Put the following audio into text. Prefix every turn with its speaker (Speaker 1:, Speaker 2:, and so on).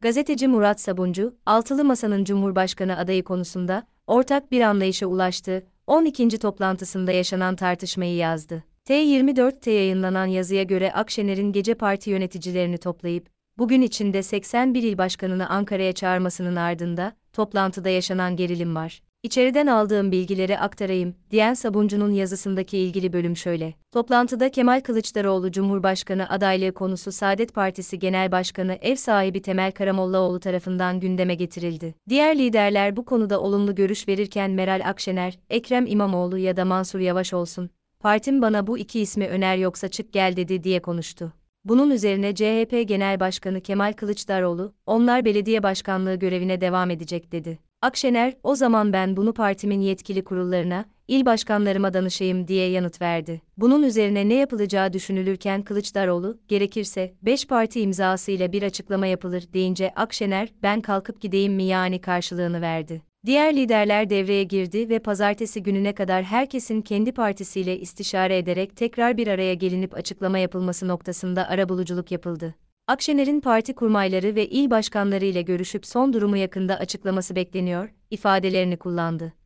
Speaker 1: Gazeteci Murat Sabuncu, Altılı Masa'nın Cumhurbaşkanı adayı konusunda ortak bir anlayışa ulaştı. 12. toplantısında yaşanan tartışmayı yazdı. T24'te yayınlanan yazıya göre Akşener'in gece parti yöneticilerini toplayıp bugün içinde 81 il başkanını Ankara'ya çağırmasının ardında toplantıda yaşanan gerilim var. İçeriden aldığım bilgileri aktarayım, diyen Sabuncu'nun yazısındaki ilgili bölüm şöyle. Toplantıda Kemal Kılıçdaroğlu Cumhurbaşkanı adaylığı konusu Saadet Partisi Genel Başkanı ev sahibi Temel Karamollaoğlu tarafından gündeme getirildi. Diğer liderler bu konuda olumlu görüş verirken Meral Akşener, Ekrem İmamoğlu ya da Mansur Yavaş olsun, partim bana bu iki ismi öner yoksa çık gel dedi diye konuştu. Bunun üzerine CHP Genel Başkanı Kemal Kılıçdaroğlu, onlar belediye başkanlığı görevine devam edecek dedi. Akşener, o zaman ben bunu partimin yetkili kurullarına, il başkanlarıma danışayım diye yanıt verdi. Bunun üzerine ne yapılacağı düşünülürken Kılıçdaroğlu, gerekirse beş parti imzasıyla bir açıklama yapılır deyince Akşener, ben kalkıp gideyim mi yani karşılığını verdi. Diğer liderler devreye girdi ve pazartesi gününe kadar herkesin kendi partisiyle istişare ederek tekrar bir araya gelinip açıklama yapılması noktasında ara buluculuk yapıldı. Akşener'in parti kurmayları ve il başkanları ile görüşüp son durumu yakında açıklaması bekleniyor, ifadelerini kullandı.